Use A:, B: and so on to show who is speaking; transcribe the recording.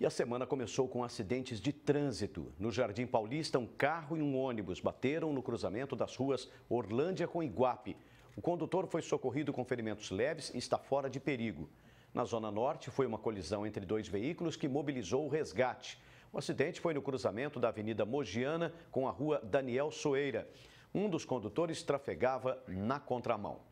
A: E a semana começou com acidentes de trânsito. No Jardim Paulista, um carro e um ônibus bateram no cruzamento das ruas Orlândia com Iguape. O condutor foi socorrido com ferimentos leves e está fora de perigo. Na Zona Norte, foi uma colisão entre dois veículos que mobilizou o resgate. O acidente foi no cruzamento da Avenida Mogiana com a Rua Daniel Soeira. Um dos condutores trafegava na contramão.